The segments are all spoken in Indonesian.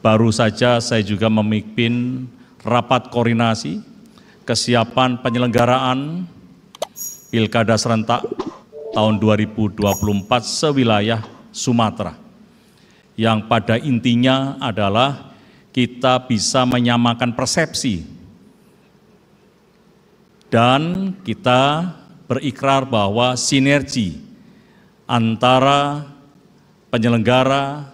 Baru saja saya juga memimpin rapat koordinasi kesiapan penyelenggaraan Pilkada serentak tahun 2024 sewilayah Sumatera. Yang pada intinya adalah kita bisa menyamakan persepsi dan kita berikrar bahwa sinergi antara penyelenggara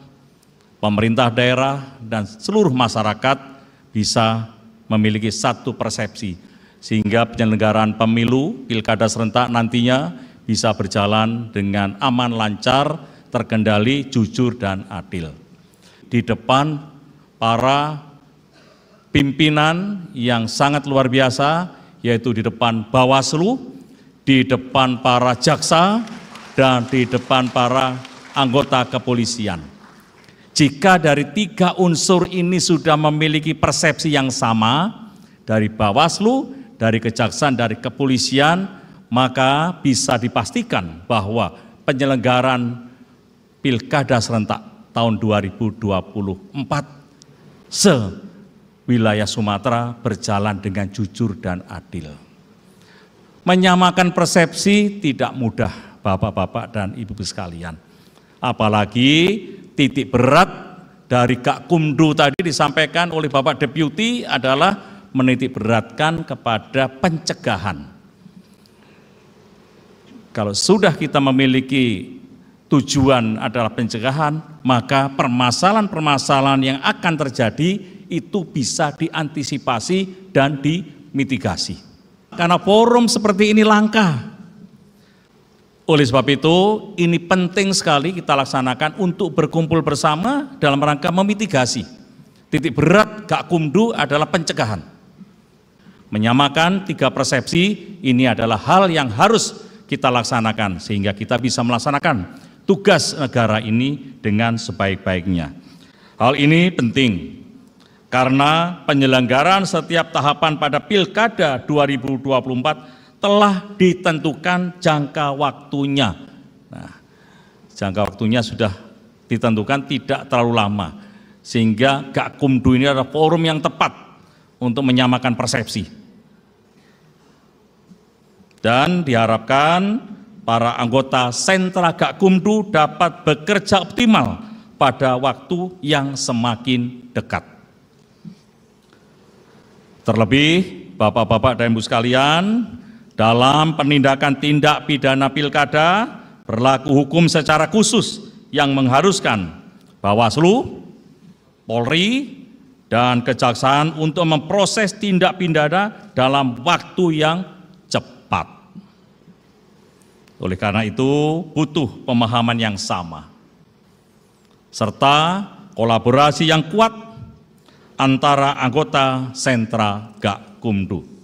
pemerintah daerah, dan seluruh masyarakat bisa memiliki satu persepsi. Sehingga penyelenggaraan pemilu, pilkada serentak nantinya bisa berjalan dengan aman, lancar, terkendali, jujur, dan adil. Di depan para pimpinan yang sangat luar biasa, yaitu di depan Bawaslu, di depan para jaksa, dan di depan para anggota kepolisian. Jika dari tiga unsur ini sudah memiliki persepsi yang sama, dari Bawaslu, dari Kejaksaan, dari Kepolisian, maka bisa dipastikan bahwa penyelenggaraan Pilkada serentak tahun 2024 se-wilayah Sumatera berjalan dengan jujur dan adil. Menyamakan persepsi tidak mudah, Bapak-Bapak dan Ibu-Ibu sekalian. Apalagi titik berat dari Kak Kumdu tadi disampaikan oleh Bapak Deputi adalah menitik beratkan kepada pencegahan. Kalau sudah kita memiliki tujuan adalah pencegahan, maka permasalahan-permasalahan yang akan terjadi itu bisa diantisipasi dan dimitigasi. Karena forum seperti ini langka, oleh sebab itu, ini penting sekali kita laksanakan untuk berkumpul bersama dalam rangka memitigasi. Titik berat gak kumdu adalah pencegahan. Menyamakan tiga persepsi ini adalah hal yang harus kita laksanakan sehingga kita bisa melaksanakan tugas negara ini dengan sebaik-baiknya. Hal ini penting karena penyelenggaraan setiap tahapan pada Pilkada 2024 telah ditentukan jangka waktunya. Nah, jangka waktunya sudah ditentukan tidak terlalu lama. Sehingga Gakumdu ini adalah forum yang tepat untuk menyamakan persepsi. Dan diharapkan para anggota sentra Gakumdu dapat bekerja optimal pada waktu yang semakin dekat. Terlebih, Bapak-bapak dan Ibu sekalian, dalam penindakan tindak pidana pilkada, berlaku hukum secara khusus yang mengharuskan Bawaslu, Polri, dan Kejaksaan untuk memproses tindak pidana dalam waktu yang cepat. Oleh karena itu, butuh pemahaman yang sama serta kolaborasi yang kuat antara anggota sentra Gakumdu.